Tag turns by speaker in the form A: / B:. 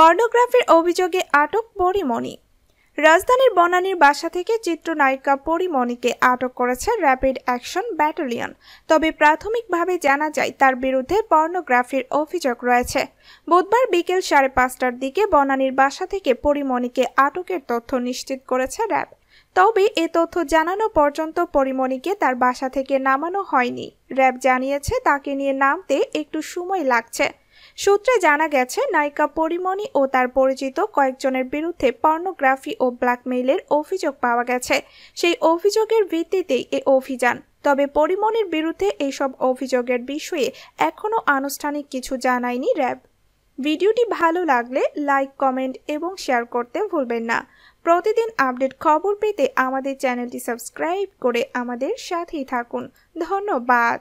A: পর্নোগ্রাফির অভিযোগে আটক পরিমণি রাজধানীর বনানীর বাসা থেকে চিত্রনায়িকা পরিমণিকে আটক করেছে র্যাপিড অ্যাকশন ব্যাটালিয়ন তবে প্রাথমিকভাবে জানা যায় তার বিরুদ্ধে পর্নোগ্রাফির অভিযোগ রয়েছে বুধবার বিকেল সাড়ে পাঁচটার দিকে বনানীর বাসা থেকে পরিমণিকে আটকের তথ্য নিশ্চিত করেছে র্যাব তবে এ তথ্য জানানো পর্যন্ত পরিমণিকে তার বাসা থেকে নামানো হয়নি র্যাব জানিয়েছে তাকে নিয়ে নামতে একটু সময় লাগছে সূত্রে জানা গেছে নায়িকা পরিমণি ও তার পরিচিত কয়েকজনের বিরুদ্ধে পর্নোগ্রাফি ও ব্ল্যাকমেইলের অভিযোগ পাওয়া গেছে সেই অভিযোগের ভিত্তিতেই এ অভিযান তবে পরিমণির বিরুদ্ধে এইসব অভিযোগের বিষয়ে এখনও আনুষ্ঠানিক কিছু জানায়নি র্যাব ভিডিওটি ভালো লাগলে লাইক কমেন্ট এবং শেয়ার করতে ভুলবেন না প্রতিদিন আপডেট খবর পেতে আমাদের চ্যানেলটি সাবস্ক্রাইব করে আমাদের সাথেই থাকুন ধন্যবাদ